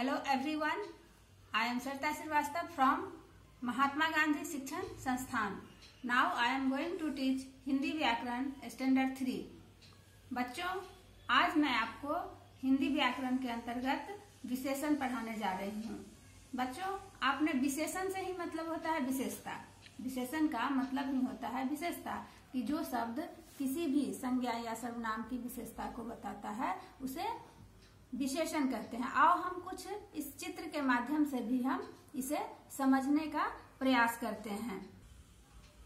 hello everyone I am सरता Srivastava from महात्मा गांधी शिक्षण संस्थान now I am going to teach Hindi व्याकरण स्टैंडर्ड थ्री बच्चों आज मैं आपको हिंदी व्याकरण के अंतर्गत विशेषण पढ़ाने जा रही हूँ बच्चों आपने विशेषण से ही मतलब होता है विशेषता विशेषण का मतलब ही होता है विशेषता कि जो शब्द किसी भी संज्ञा या सर्वनाम की विशेषता को बताता है उसे विशेषण कहते हैं आओ हम कुछ इस चित्र के माध्यम से भी हम इसे समझने का प्रयास करते हैं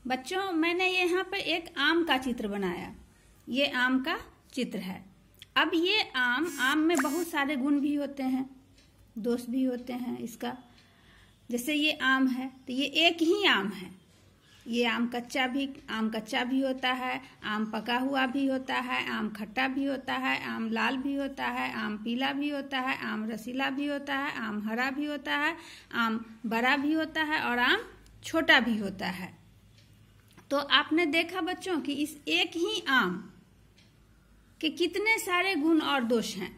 बच्चों मैंने यहाँ पर एक आम का चित्र बनाया ये आम का चित्र है अब ये आम आम में बहुत सारे गुण भी होते हैं दोष भी होते हैं इसका जैसे ये आम है तो ये एक ही आम है ये आम कच्चा भी आम कच्चा भी होता है आम पका हुआ भी होता है आम खट्टा भी होता है आम लाल भी होता है आम पीला भी होता है आम रसीला भी होता है आम हरा भी होता है आम बड़ा भी होता है और आम छोटा भी होता है तो आपने देखा बच्चों कि इस एक ही आम के कितने सारे गुण और दोष हैं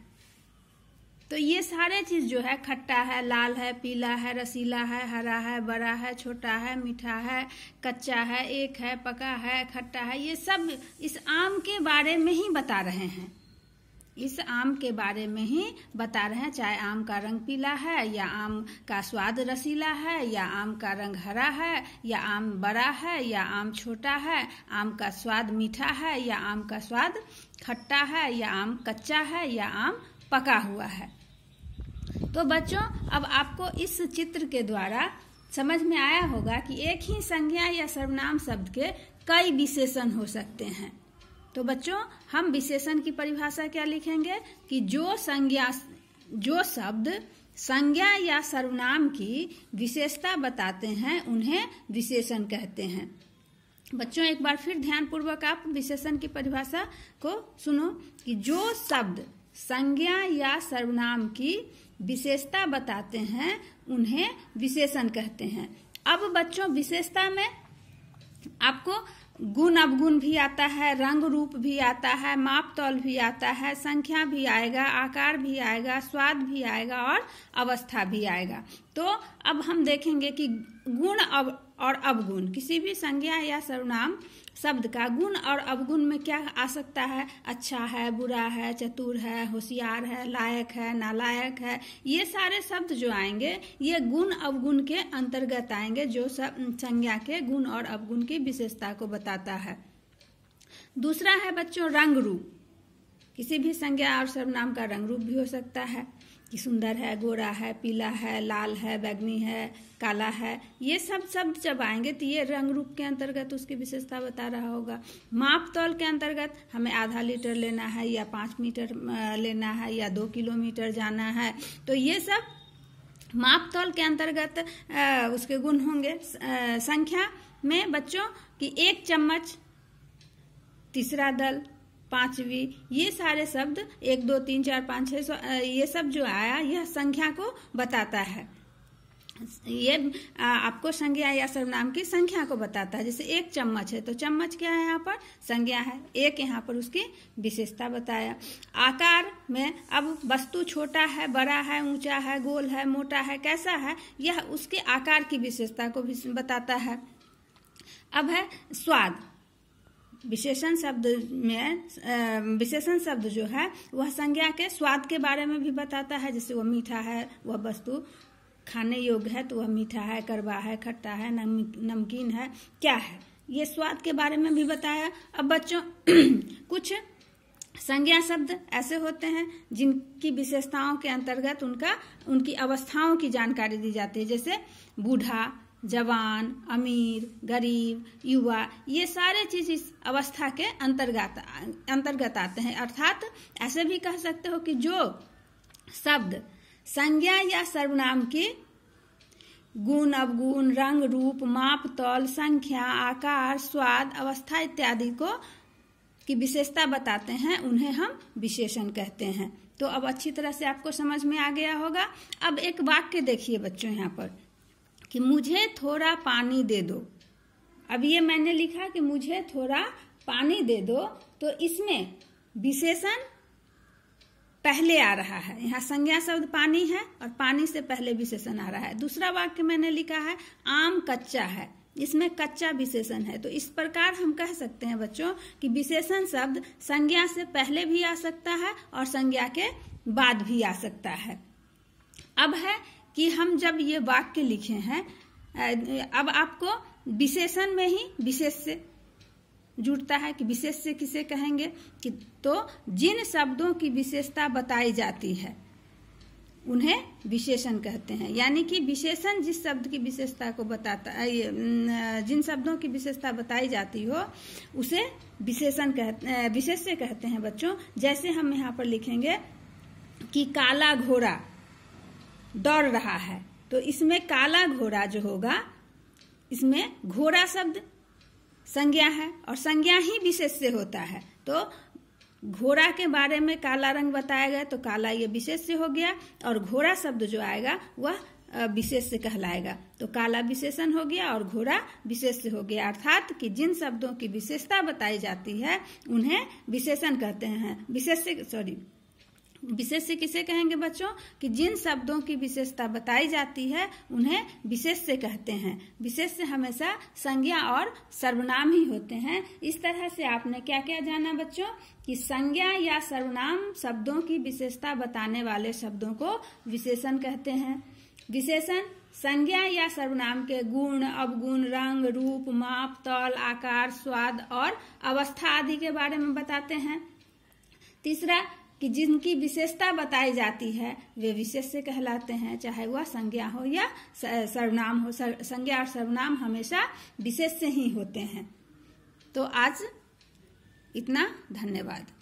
तो ये सारे चीज़ जो है खट्टा है लाल है पीला है रसीला है हरा है बड़ा है छोटा है मीठा है कच्चा है एक है पका है खट्टा है ये सब इस आम के बारे में ही बता रहे हैं इस आम के बारे में ही बता रहे हैं चाहे आम का रंग पीला है या आम का स्वाद रसीला है या आम का रंग हरा है या आम बड़ा है या आम छोटा है आम का स्वाद मीठा है या आम का स्वाद खट्टा है या आम कच्चा है या आम पका हुआ है तो बच्चों अब आपको इस चित्र के द्वारा समझ में आया होगा कि एक ही संज्ञा या सर्वनाम शब्द के कई विशेषण हो सकते हैं तो बच्चों हम विशेषण की परिभाषा क्या लिखेंगे कि जो संज्ञा जो शब्द संज्ञा या सर्वनाम की विशेषता बताते हैं उन्हें विशेषण कहते हैं बच्चों एक बार फिर ध्यानपूर्वक आप विशेषण की परिभाषा को सुनो कि जो शब्द संज्ञा या सर्वनाम की विशेषता बताते हैं उन्हें विशेषण कहते हैं अब बच्चों विशेषता में आपको गुण अवगुण भी आता है रंग रूप भी आता है माप तौल भी आता है संख्या भी आएगा आकार भी आएगा स्वाद भी आएगा और अवस्था भी आएगा तो अब हम देखेंगे कि गुण अब और अवगुण किसी भी संज्ञा या सर्वनाम शब्द का गुण और अवगुण में क्या आ सकता है अच्छा है बुरा है चतुर है होशियार है लायक है नालायक है ये सारे शब्द जो आएंगे ये गुण अवगुण के अंतर्गत आएंगे जो संज्ञा के गुण और अवगुण की विशेषता को बताता है दूसरा है बच्चों रंग रूप किसी भी संज्ञा और सर्वनाम का रंग रूप भी हो सकता है कि सुंदर है गोरा है पीला है लाल है बैगनी है काला है ये सब शब्द जब आएंगे तो ये रंग रूप के अंतर्गत उसकी विशेषता बता रहा होगा माप तौल के अंतर्गत हमें आधा लीटर लेना है या पाँच मीटर लेना है या दो किलोमीटर जाना है तो ये सब माप तौल के अंतर्गत उसके गुण होंगे संख्या में बच्चों की एक चम्मच तीसरा दल पांचवी ये सारे शब्द एक दो तीन चार पांच छह सौ ये सब जो आया यह संख्या को बताता है ये आपको संज्ञा या सर्वनाम की संख्या को बताता है जैसे एक चम्मच है तो चम्मच क्या है यहाँ पर संज्ञा है एक यहाँ पर उसकी विशेषता बताया आकार में अब वस्तु छोटा है बड़ा है ऊंचा है गोल है मोटा है कैसा है यह उसके आकार की विशेषता को भी बताता है अब है स्वाद विशेषण शब्द में विशेषण शब्द जो है वह संज्ञा के स्वाद के बारे में भी बताता है जैसे वह मीठा है वह वस्तु खाने योग्य है तो वह मीठा है करवा है खट्टा है नमकीन है क्या है ये स्वाद के बारे में भी बताया अब बच्चों कुछ संज्ञा शब्द ऐसे होते हैं जिनकी विशेषताओं के अंतर्गत उनका उनकी अवस्थाओं की जानकारी दी जाती है जैसे बूढ़ा जवान अमीर गरीब युवा ये सारे चीज इस अवस्था के अंतर्गत अंतर्गत आते हैं अर्थात ऐसे भी कह सकते हो कि जो शब्द संज्ञा या सर्वनाम की गुण अवगुण रंग रूप माप तौल संख्या आकार स्वाद अवस्था इत्यादि को की विशेषता बताते हैं उन्हें हम विशेषण कहते हैं तो अब अच्छी तरह से आपको समझ में आ गया होगा अब एक वाक्य देखिए बच्चों यहाँ पर कि मुझे थोड़ा पानी दे दो अब ये मैंने लिखा कि मुझे थोड़ा पानी दे दो तो इसमें विशेषण पहले आ रहा है यहाँ संज्ञा शब्द पानी है और पानी से पहले विशेषण आ रहा है दूसरा वाक्य मैंने लिखा है आम कच्चा है इसमें कच्चा विशेषण है तो इस प्रकार हम कह सकते हैं बच्चों कि विशेषण शब्द संज्ञा से पहले भी आ सकता है और संज्ञा के बाद भी आ सकता है अब है कि हम जब ये वाक्य लिखे हैं अब आपको विशेषण में ही विशेष से जुड़ता है कि विशेष से किसे कहेंगे कि तो जिन शब्दों की विशेषता बताई जाती है उन्हें विशेषण कहते हैं यानी कि विशेषण जिस शब्द की विशेषता को बताता ये जिन शब्दों की विशेषता बताई जाती हो उसे विशेषण कहते विशेष से कहते हैं बच्चों जैसे हम यहाँ पर लिखेंगे कि काला घोड़ा दौड़ रहा है तो इसमें काला घोड़ा जो होगा इसमें घोड़ा शब्द संज्ञा है और संज्ञा ही विशेष से होता है तो घोड़ा के बारे में काला रंग बताया गया तो काला ये विशेष से हो गया और घोड़ा शब्द जो आएगा वह विशेष से कहलाएगा तो काला विशेषण हो गया और घोड़ा विशेष से हो गया अर्थात कि जिन शब्दों की विशेषता बताई जाती है उन्हें विशेषण कहते हैं विशेष सॉरी से किसे कहेंगे बच्चों कि जिन शब्दों की विशेषता बताई जाती है उन्हें विशेष से कहते हैं विशेष से हमेशा संज्ञा और सर्वनाम ही होते हैं इस तरह से आपने क्या क्या जाना बच्चों कि संज्ञा या सर्वनाम शब्दों की विशेषता बताने वाले शब्दों को विशेषण कहते हैं विशेषण संज्ञा या सर्वनाम के गुण अवगुण रंग रूप माप तौल आकार स्वाद और अवस्था आदि के बारे में बताते हैं तीसरा कि जिनकी विशेषता बताई जाती है वे विशेष से कहलाते हैं चाहे वह संज्ञा हो या सर्वनाम हो सर, संज्ञा और सर्वनाम हमेशा विशेष से ही होते हैं तो आज इतना धन्यवाद